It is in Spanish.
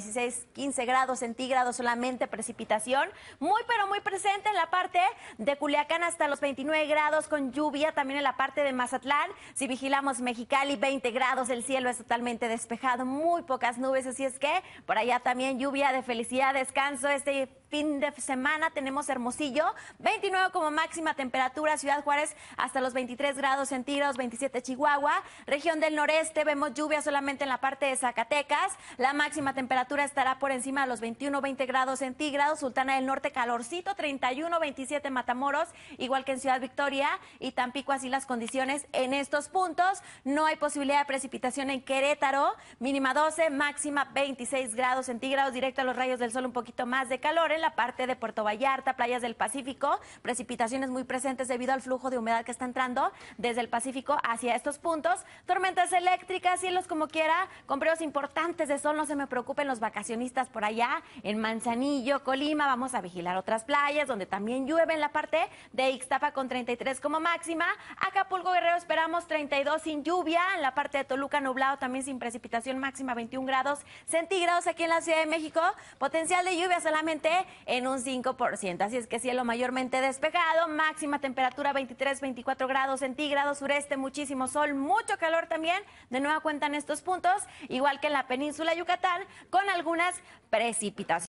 16, 15 grados centígrados solamente precipitación. Muy, pero muy presente en la parte de Culiacán hasta los 29 grados con lluvia. También en la parte de Mazatlán. Si vigilamos Mexicali, 20 grados. El cielo es totalmente despejado. Muy pocas nubes. Así es que por allá también lluvia de felicidad, descanso este fin de semana tenemos Hermosillo, 29 como máxima temperatura, Ciudad Juárez hasta los 23 grados centígrados, 27 Chihuahua, región del noreste vemos lluvia solamente en la parte de Zacatecas, la máxima temperatura estará por encima de los 21, 20 grados centígrados, Sultana del Norte calorcito, 31, 27 Matamoros, igual que en Ciudad Victoria y Tampico, así las condiciones en estos puntos, no hay posibilidad de precipitación en Querétaro, mínima 12, máxima 26 grados centígrados, directo a los rayos del sol un poquito más de calores, en la parte de Puerto Vallarta, playas del Pacífico, precipitaciones muy presentes debido al flujo de humedad que está entrando desde el Pacífico hacia estos puntos, tormentas eléctricas, cielos como quiera, con importantes de sol, no se me preocupen los vacacionistas por allá, en Manzanillo, Colima, vamos a vigilar otras playas donde también llueve en la parte de Ixtapa con 33 como máxima, Acapulco Guerrero esperamos 32 sin lluvia, en la parte de Toluca nublado también sin precipitación máxima 21 grados centígrados aquí en la Ciudad de México, potencial de lluvia solamente en un 5%. Así es que cielo mayormente despejado, máxima temperatura 23, 24 grados centígrados, sureste, muchísimo sol, mucho calor también. De nueva cuenta en estos puntos, igual que en la península Yucatán, con algunas precipitaciones.